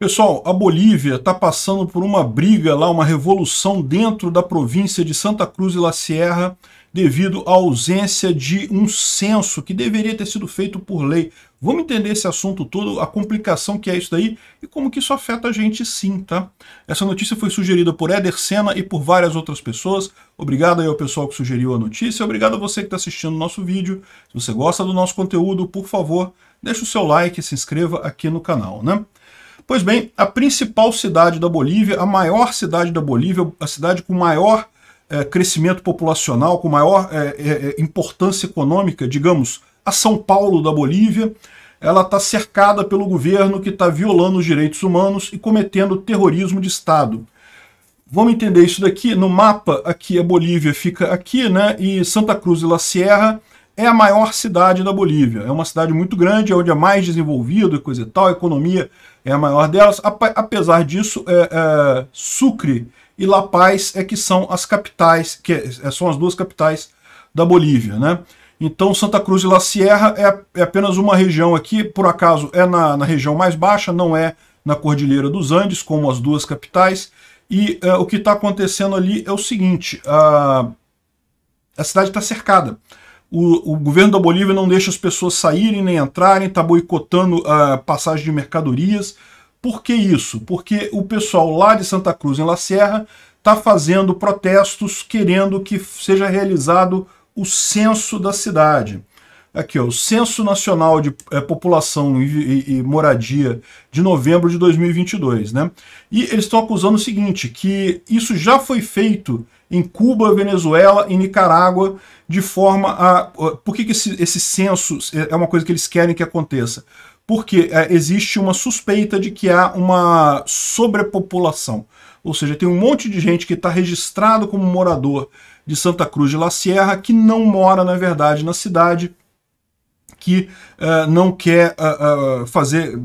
Pessoal, a Bolívia está passando por uma briga lá, uma revolução dentro da província de Santa Cruz e La Sierra devido à ausência de um censo que deveria ter sido feito por lei. Vamos entender esse assunto todo, a complicação que é isso daí e como que isso afeta a gente sim, tá? Essa notícia foi sugerida por Éder Senna e por várias outras pessoas. Obrigado aí ao pessoal que sugeriu a notícia, obrigado a você que está assistindo o nosso vídeo. Se você gosta do nosso conteúdo, por favor, deixa o seu like e se inscreva aqui no canal, né? Pois bem, a principal cidade da Bolívia, a maior cidade da Bolívia, a cidade com maior é, crescimento populacional, com maior é, é, importância econômica, digamos, a São Paulo da Bolívia, ela está cercada pelo governo que está violando os direitos humanos e cometendo terrorismo de Estado. Vamos entender isso daqui? No mapa, aqui a Bolívia fica aqui, né? E Santa Cruz de la Sierra é a maior cidade da Bolívia. É uma cidade muito grande, é onde é mais desenvolvido e coisa e tal, a economia é a maior delas. Apesar disso, é, é, Sucre e La Paz é que são as capitais, que é, é, são as duas capitais da Bolívia, né? Então Santa Cruz e La Sierra é, é apenas uma região aqui, por acaso é na, na, região mais baixa, não é na Cordilheira dos Andes, como as duas capitais. E é, o que está acontecendo ali é o seguinte, a, a cidade está cercada o, o, governo da Bolívia não deixa as pessoas saírem nem entrarem, está boicotando a ah, passagem de mercadorias. Por que isso? Porque o pessoal lá de Santa Cruz, em La Serra, está fazendo protestos querendo que seja realizado o censo da cidade. Aqui, ó, o Censo Nacional de é, População e, e, e, Moradia de novembro de 2022. Né? E eles estão acusando o seguinte, que isso já foi feito em Cuba, Venezuela e Nicarágua, de forma a. Por que, que esse, esse censo é uma coisa que eles querem que aconteça? Porque é, existe uma suspeita de que há uma sobrepopulação. Ou seja, tem um monte de gente que está registrado como morador de Santa Cruz de La Sierra que não mora, na verdade, na cidade que uh, não quer uh, uh, fazer,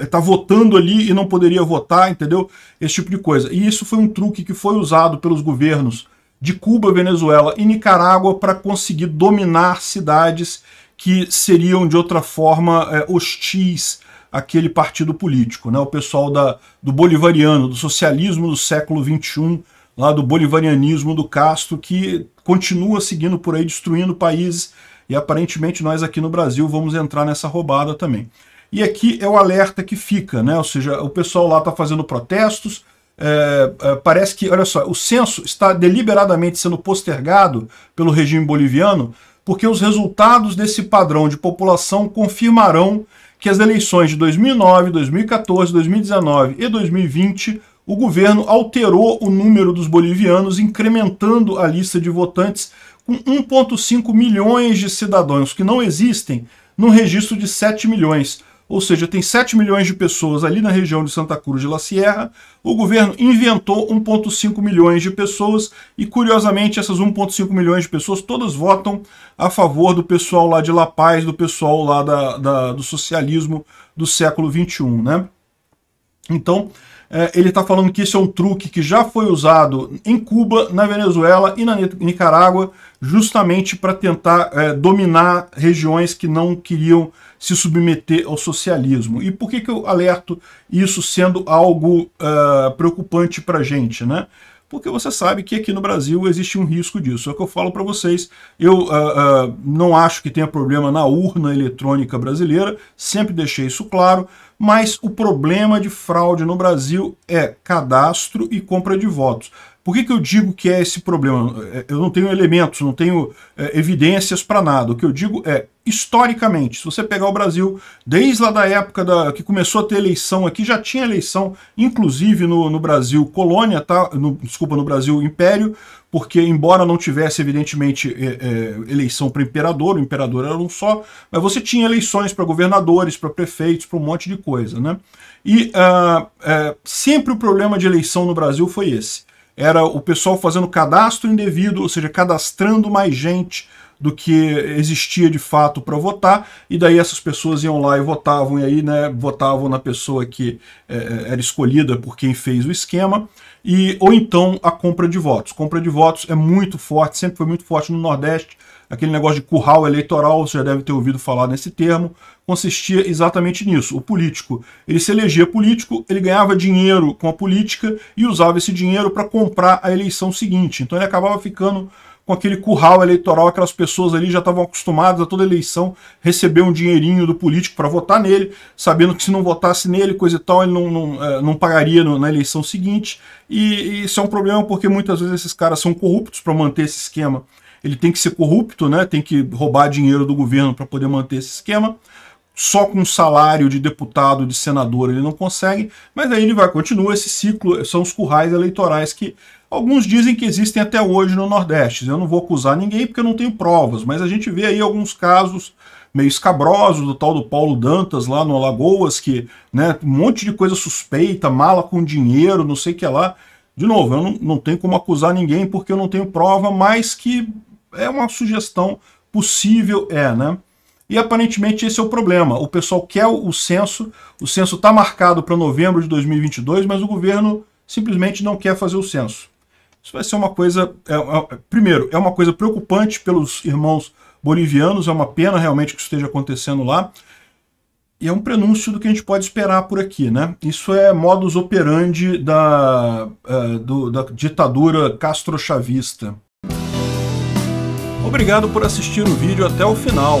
está votando ali e não poderia votar, entendeu? Esse tipo de coisa. E isso foi um truque que foi usado pelos governos de Cuba, Venezuela e Nicarágua para conseguir dominar cidades que seriam de outra forma hostis àquele partido político, né? O pessoal da, do bolivariano, do socialismo do século XXI, lá do bolivarianismo do Castro, que continua seguindo por aí, destruindo países e aparentemente nós aqui no Brasil vamos entrar nessa roubada também. E aqui é o alerta que fica, né? Ou seja, o pessoal lá está fazendo protestos. É, é, parece que, olha só, o censo está deliberadamente sendo postergado pelo regime boliviano porque os resultados desse padrão de população confirmarão que as eleições de 2009, 2014, 2019 e 2020 o governo alterou o número dos bolivianos, incrementando a lista de votantes com 1,5 milhões de cidadãos que não existem no registro de 7 milhões. Ou seja, tem 7 milhões de pessoas ali na região de Santa Cruz de La Sierra. O governo inventou 1,5 milhões de pessoas e, curiosamente, essas 1,5 milhões de pessoas todas votam a favor do pessoal lá de La Paz, do pessoal lá da, da do socialismo do século XXI. Né? Então, é, ele está falando que esse é um truque que já foi usado em Cuba, na Venezuela e na Nicarágua, justamente para tentar é, dominar regiões que não queriam se submeter ao socialismo. E por que, que eu alerto isso sendo algo uh, preocupante para a gente? Né? porque você sabe que aqui no Brasil existe um risco disso. É o que eu falo para vocês. Eu uh, uh, não acho que tenha problema na urna eletrônica brasileira, sempre deixei isso claro, mas o problema de fraude no Brasil é cadastro e compra de votos. Por que, que eu digo que é esse problema? É, eu não tenho elementos, não tenho é, evidências para nada. O que eu digo é historicamente. Se você pegar o Brasil, desde lá da época da, que começou a ter eleição aqui, já tinha eleição, inclusive no, no Brasil colônia, tá? No, desculpa, no Brasil império, porque embora não tivesse, evidentemente, é, é, eleição para imperador, o imperador era um só, mas você tinha eleições para governadores, para prefeitos, para um monte de coisa, né? E ah, é, sempre o problema de eleição no Brasil foi esse. Era o pessoal fazendo cadastro indevido, ou seja, cadastrando mais gente do que existia de fato para votar, e daí essas pessoas iam lá e votavam, e aí né, votavam na pessoa que é, é, era escolhida por quem fez o esquema, e ou então a compra de votos. Compra de votos é muito forte, sempre foi muito forte no Nordeste, aquele negócio de curral eleitoral, você já deve ter ouvido falar nesse termo, consistia exatamente nisso. O político, ele se elegia político, ele ganhava dinheiro com a política e usava esse dinheiro para comprar a eleição seguinte. Então ele acabava ficando com aquele curral eleitoral, aquelas pessoas ali já estavam acostumadas a toda eleição receber um dinheirinho do político para votar nele, sabendo que se não votasse nele, coisa e tal, ele não, não, é, não pagaria no, na eleição seguinte. E, e isso é um problema porque muitas vezes esses caras são corruptos para manter esse esquema. Ele tem que ser corrupto, né? tem que roubar dinheiro do governo para poder manter esse esquema só com salário de deputado, de senador, ele não consegue, mas aí ele vai, continua esse ciclo, são os currais eleitorais que alguns dizem que existem até hoje no Nordeste. Eu não vou acusar ninguém porque eu não tenho provas, mas a gente vê aí alguns casos meio escabrosos do tal do Paulo Dantas lá no Alagoas, que né, um monte de coisa suspeita, mala com dinheiro, não sei o que lá. De novo, eu não, não tenho como acusar ninguém porque eu não tenho prova, mas que é uma sugestão possível, é, né? E aparentemente esse é o problema. O pessoal quer o censo, o censo está marcado para novembro de 2022, mas o governo simplesmente não quer fazer o censo. Isso vai ser uma coisa... É, é, primeiro, é uma coisa preocupante pelos irmãos bolivianos, é uma pena realmente que isso esteja acontecendo lá. E é um prenúncio do que a gente pode esperar por aqui, né? Isso é modus operandi da, uh, do, da ditadura castrochavista. Obrigado por assistir o vídeo até o final.